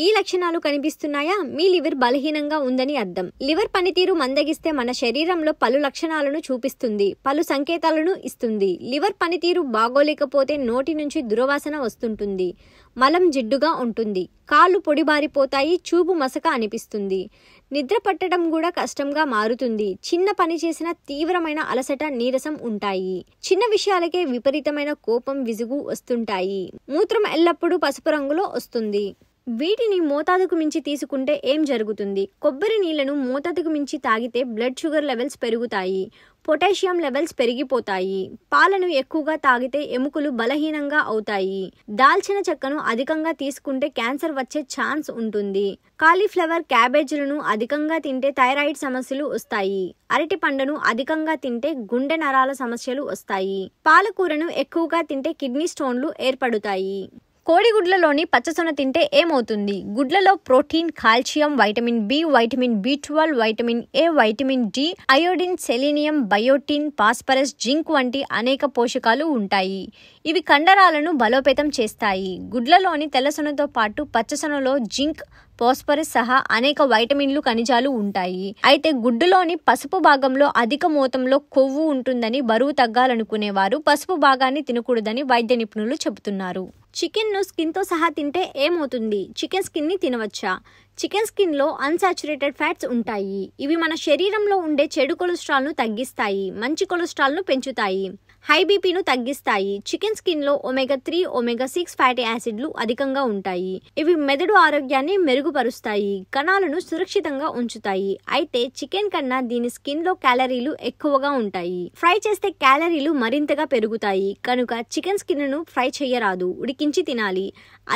ఈ లక్షణాలు కనిపిస్తున్నాయా మీ లివర్ బలహీనంగా ఉందని అర్థం లివర్ పనితీరు మందగిస్తే మన శరీరంలో పలు లక్షణాలను చూపిస్తుంది పలు సంకేతాలను ఇస్తుంది లివర్ పనితీరు బాగోలేకపోతే నోటి నుంచి దురవాసన వస్తుంటుంది మలం జిడ్డుగా ఉంటుంది కాళ్ళు పొడిబారిపోతాయి చూపు మసక అనిపిస్తుంది నిద్ర పట్టడం కూడా కష్టంగా మారుతుంది చిన్న పని చేసిన తీవ్రమైన అలసట నీరసం ఉంటాయి చిన్న విషయాలకే విపరీతమైన కోపం విసుగు వస్తుంటాయి మూత్రం ఎల్లప్పుడూ పసుపు రంగులో వస్తుంది వీటిని మోతాదుకు మించి తీసుకుంటే ఏం జరుగుతుంది కొబ్బరి నీళ్లను మోతాదుకు మించి తాగితే బ్లడ్ షుగర్ లెవెల్స్ పెరుగుతాయి పొటాషియం లెవెల్స్ పెరిగిపోతాయి పాలను ఎక్కువగా తాగితే ఎముకలు బలహీనంగా అవుతాయి దాల్చిన చెక్కను అధికంగా తీసుకుంటే క్యాన్సర్ వచ్చే ఛాన్స్ ఉంటుంది కాలీఫ్లవర్ క్యాబేజీలను అధికంగా తింటే థైరాయిడ్ సమస్యలు వస్తాయి అరటి పండును అధికంగా తింటే గుండె నరాల సమస్యలు వస్తాయి పాలకూరను ఎక్కువగా తింటే కిడ్నీ స్టోన్లు ఏర్పడుతాయి కోడిగుడ్లలోని పచ్చసొన తింటే ఏమవుతుంది గుడ్లలో protein calcium vitamin B vitamin B twelve vitamin A vitamin D iodine selenium biotin phosphorus zinc వంటి అనేక పోషకాలు ఉంటాయి ఇవి కండరాలను బలోపేతం చేస్తాయి గుడ్లలోని తెల్లసొనతో పాటు పచ్చసొనలో జింక్ పోస్పరస్ సహా అనేక వైటమిన్లు ఖనిజాలు ఉంటాయి అయితే గుడ్డులోని పసుపు భాగంలో అధిక మోతంలో కొవ్వు ఉంటుందని బరువు తగ్గాలనుకునేవారు పసుపు భాగాన్ని తినకూడదని వైద్య నిపుణులు చెబుతున్నారు చికెన్ను స్కిన్తో సహా తింటే ఏమవుతుంది చికెన్ స్కిన్ని తినవచ్చా చికెన్ స్కిన్లో అన్సాచురేటెడ్ ఫ్యాట్స్ ఉంటాయి ఇవి మన శరీరంలో ఉండే చెడు కొలెస్ట్రాల్ను తగ్గిస్తాయి మంచి కొలెస్ట్రాల్ను పెంచుతాయి హై బీపీను తగ్గిస్తాయి చికెన్ స్కిన్లో omega three omega six fatty యాసిడ్లు అధికంగా ఉంటాయి ఇవి మెదడు ఆరోగ్యాన్ని మెరుగుపరుస్తాయి కణాలను సురక్షితంగా ఉంచుతాయి అయితే చికెన్ కన్నా దీని స్కిన్లో క్యాలరీలు ఎక్కువగా ఉంటాయి ఫ్రై చేస్తే క్యాలరీలు మరింతగా పెరుగుతాయి కనుక చికెన్ స్కిన్ను ఫ్రై చేయరాదు ఉడికించి తినాలి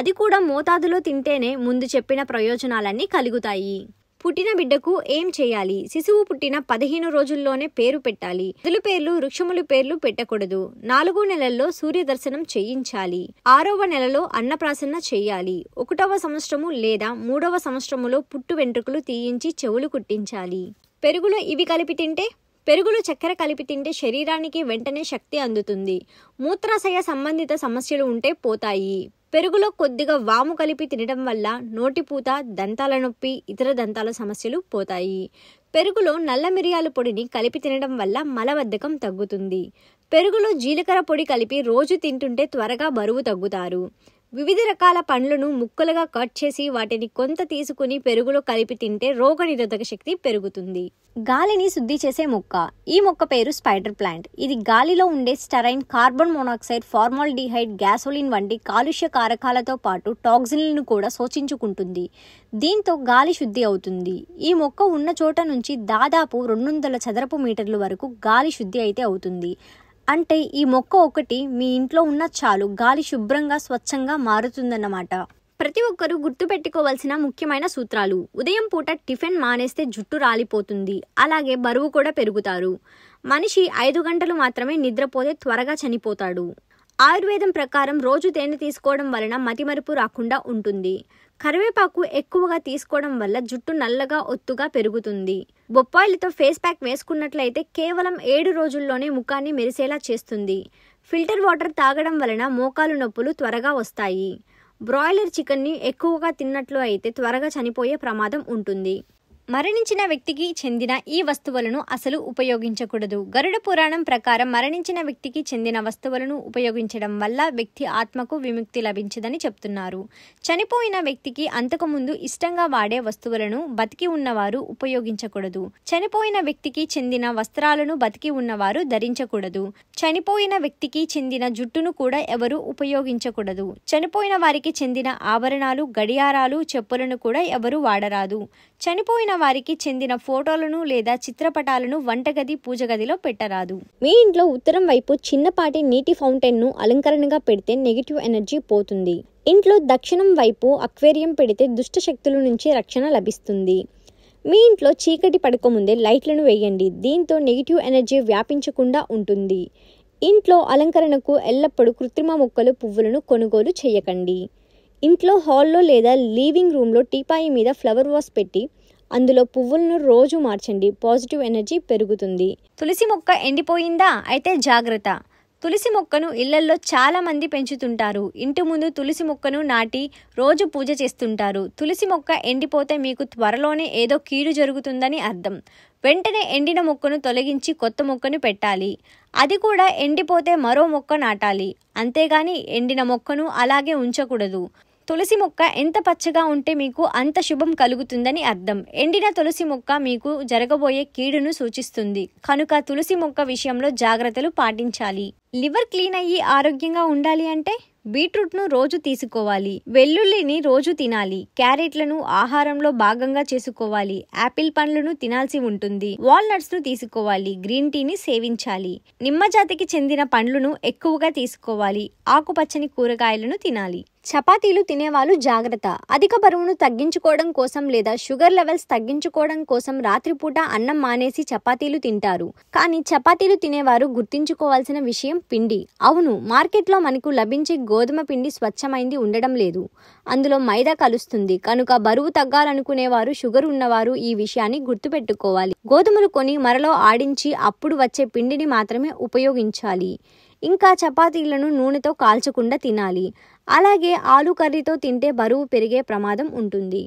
అది కూడా మోతాదులో తింటేనే ముందు చెప్పిన ప్రయోజనాలని సంబంధాలన్నీ కలుగుతాయి పుట్టిన బిడ్డకు ఏం చేయాలి శిశువు పుట్టిన పదిహేను రోజుల్లోనే పేరు పెట్టాలి నిధుల పేర్లు వృక్షములు పేర్లు పెట్టకూడదు నాలుగో నెలల్లో సూర్య దర్శనం చేయించాలి ఆరవ నెలలో అన్నప్రాసన చేయాలి ఒకటవ సంవత్సరము లేదా మూడవ సంవత్సరములో పుట్టు వెంట్రుకలు తీయించి చెవులు కుట్టించాలి పెరుగులో ఇవి కలిపి తింటే పెరుగులు చక్కెర కలిపి తింటే శరీరానికి వెంటనే శక్తి అందుతుంది మూత్రాశయ సంబంధిత సమస్యలు ఉంటే పోతాయి పెరుగులో కొద్దిగా వాము కలిపి తినడం వల్ల నోటిపూత దంతాల నొప్పి ఇతర దంతాల సమస్యలు పోతాయి పెరుగులో నల్ల మిరియాల పొడిని కలిపి తినడం వల్ల మలబద్ధకం తగ్గుతుంది పెరుగులో జీలకర్ర పొడి కలిపి రోజు తింటుంటే త్వరగా బరువు తగ్గుతారు వివిధ రకాల పండ్లను ముక్కలుగా కట్ చేసి వాటిని కొంత తీసుకుని పెరుగులో కలిపి తింటే రోగనిరోధక శక్తి పెరుగుతుంది గాలిని శుద్ధి చేసే మొక్క ఈ మొక్క పేరు స్పైడర్ ప్లాంట్ ఇది గాలిలో ఉండే styrene carbon monoxide formaldehyde gasoline వంటి కాలుష్య కారకాలతో పాటు టాక్సిన్లను కూడా శోచించుకుంటుంది దీంతో గాలి శుద్ధి అవుతుంది ఈ మొక్క ఉన్న చోట నుంచి దాదాపు రెండు వందల చదరపు మీటర్ల వరకు గాలి శుద్ధి అయితే అవుతుంది అంటే ఈ మొక్క ఒకటి మీ ఇంట్లో ఉన్న చాలు గాలి శుభ్రంగా స్వచ్ఛంగా మారుతుందన్నమాట ప్రతి ఒక్కరూ గుర్తుపెట్టుకోవాల్సిన ముఖ్యమైన సూత్రాలు ఉదయం పూట టిఫిన్ మానేస్తే జుట్టు రాలిపోతుంది అలాగే బరువు కూడా పెరుగుతారు మనిషి ఐదు గంటలు మాత్రమే నిద్రపోతే త్వరగా చనిపోతాడు ఆయుర్వేదం ప్రకారం రోజు తేనె తీసుకోవడం వలన మతిమరుపు రాకుండా ఉంటుంది కరివేపాకు ఎక్కువగా తీసుకోవడం వల్ల జుట్టు నల్లగా ఒత్తుగా పెరుగుతుంది బొప్పాయిలతో ఫేస్ ప్యాక్ వేసుకున్నట్లయితే కేవలం ఏడు రోజుల్లోనే ముఖాన్ని మెరిసేలా చేస్తుంది ఫిల్టర్ వాటర్ తాగడం వలన మోకాలు నొప్పులు త్వరగా వస్తాయి బ్రాయిలర్ చికెన్ని ఎక్కువగా తిన్నట్లు అయితే త్వరగా చనిపోయే ప్రమాదం ఉంటుంది మరణించిన వ్యక్తికి చెందిన ఈ వస్తువులను అసలు ఉపయోగించకూడదు గరుడ పురాణం ప్రకారం మరణించిన వ్యక్తికి చెందిన వస్తువులను ఉపయోగించడం వల్ల వ్యక్తి ఆత్మకు విముక్తి లభించదని చెప్తున్నారు చనిపోయిన వ్యక్తికి అంతకుముందు ఇష్టంగా వాడే వస్తువులను బతికి ఉన్నవారు ఉపయోగించకూడదు చనిపోయిన వ్యక్తికి చెందిన వస్త్రాలను బతికి ఉన్నవారు ధరించకూడదు చనిపోయిన వ్యక్తికి చెందిన జుట్టును కూడా ఎవరు ఉపయోగించకూడదు చనిపోయిన వారికి చెందిన ఆభరణాలు గడియారాలు చెప్పులను కూడా ఎవరు వాడరాదు చనిపోయిన వారికి చెందిన ఫోటోలను లేదా చిత్రపటాలను వంటగది పూజగదిలో పెట్టరాదు మీ ఇంట్లో ఉత్తరం వైపు చిన్నపాటి నీటి ను అలంకరణగా పెడితే నెగిటివ్ ఎనర్జీ పోతుంది ఇంట్లో దక్షిణం వైపు అక్వేరియం పెడితే దుష్ట శక్తుల నుంచి రక్షణ లభిస్తుంది మీ ఇంట్లో చీకటి పడకముందే లైట్లను వేయండి దీంతో నెగిటివ్ ఎనర్జీ వ్యాపించకుండా ఉంటుంది ఇంట్లో అలంకరణకు ఎల్లప్పుడూ కృత్రిమ మొక్కలు పువ్వులను కొనుగోలు చేయకండి ఇంట్లో హాల్లో లేదా లీవింగ్ రూమ్లో టీపాయి మీద ఫ్లవర్ వాస్ పెట్టి అందులో పువ్వులను రోజు మార్చండి పాజిటివ్ ఎనర్జీ పెరుగుతుంది తులసి మొక్క ఎండిపోయిందా అయితే జాగ్రత్త తులసి మొక్కను చాలా చాలామంది పెంచుతుంటారు ఇంటి ముందు తులసి మొక్కను నాటి రోజు పూజ చేస్తుంటారు తులసి మొక్క ఎండిపోతే మీకు త్వరలోనే ఏదో కీడు జరుగుతుందని అర్థం వెంటనే ఎండిన మొక్కను తొలగించి కొత్త మొక్కను పెట్టాలి అది కూడా ఎండిపోతే మరో మొక్క నాటాలి అంతేగాని ఎండిన మొక్కను అలాగే ఉంచకూడదు తులసి మొక్క ఎంత పచ్చగా ఉంటే మీకు అంత శుభం కలుగుతుందని అర్థం ఎండిన తులసి మొక్క మీకు జరగబోయే కీడును సూచిస్తుంది కనుక తులసి మొక్క విషయంలో జాగ్రత్తలు పాటించాలి లివర్ క్లీన్ అయ్యి ఆరోగ్యంగా ఉండాలి అంటే బీట్రూట్ను రోజు తీసుకోవాలి వెల్లుల్లిని రోజు తినాలి క్యారెట్లను ఆహారంలో భాగంగా చేసుకోవాలి యాపిల్ పండ్లను తినాల్సి ఉంటుంది వాల్నట్స్ను తీసుకోవాలి గ్రీన్ టీని సేవించాలి నిమ్మజాతికి చెందిన పండ్లను ఎక్కువగా తీసుకోవాలి ఆకుపచ్చని కూరగాయలను తినాలి చపాతీలు తినేవాళ్ళు జాగ్రత్త అధిక బరువును తగ్గించుకోవడం కోసం లేదా షుగర్ లెవెల్స్ తగ్గించుకోవడం కోసం రాత్రిపూట అన్నం మానేసి చపాతీలు తింటారు కానీ చపాతీలు తినేవారు గుర్తించుకోవాల్సిన విషయం పిండి అవును మార్కెట్లో మనకు లభించే గోధుమ పిండి స్వచ్ఛమైంది ఉండడం లేదు అందులో మైదా కలుస్తుంది కనుక బరువు తగ్గాలనుకునేవారు షుగర్ ఉన్నవారు ఈ విషయాన్ని గుర్తుపెట్టుకోవాలి గోధుమలు కొని మరలో ఆడించి అప్పుడు వచ్చే పిండిని మాత్రమే ఉపయోగించాలి ఇంకా చపాతీలను నూనెతో కాల్చకుండా తినాలి అలాగే ఆలు కర్రీతో తింటే బరువు పెరిగే ప్రమాదం ఉంటుంది